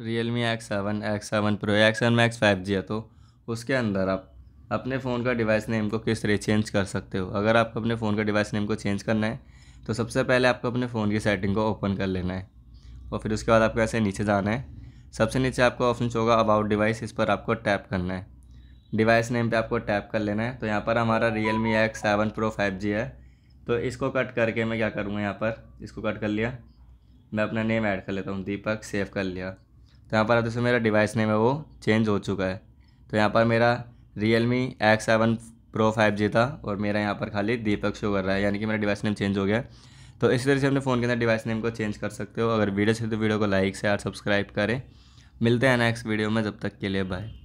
real Realme X seven X seven Pro X seven Max five G है तो उसके अंदर आप अपने फ़ोन का डिवाइस नेम को किस तरह चेंज कर सकते हो अगर आपको अपने फ़ोन का डिवाइस नेम को चेंज करना है तो सबसे पहले आपको अपने फ़ोन की सेटिंग को ओपन कर लेना है और फिर उसके बाद आपको ऐसे नीचे जाना है सबसे नीचे आपको ऑप्शन होगा अबाउट डिवाइस इस पर आपको टैप करना है डिवाइस नेम पे आपको टैप कर लेना है तो यहाँ पर हमारा Realme X seven Pro five G है तो इसको कट करके मैं क्या करूँगा यहाँ पर इसको कट कर लिया मैं अपना नेम ऐड कर लेता हूँ दीपक सेव कर लिया तो यहाँ पर आप जैसे मेरा डिवाइस नेम है वो चेंज हो चुका है तो यहाँ पर मेरा Realme X seven Pro five G था और मेरा यहाँ पर खाली दीपक शो कर रहा है यानी कि मेरा डिवाइस नेम चेंज हो गया तो इस तरह से अपने फ़ोन के अंदर डिवाइस नेम को चेंज कर सकते हो अगर वीडियो से तो वीडियो को लाइक से और सब्सक्राइब करें मिलते हैं नेक्स्ट वीडियो में जब तक के लिए बाय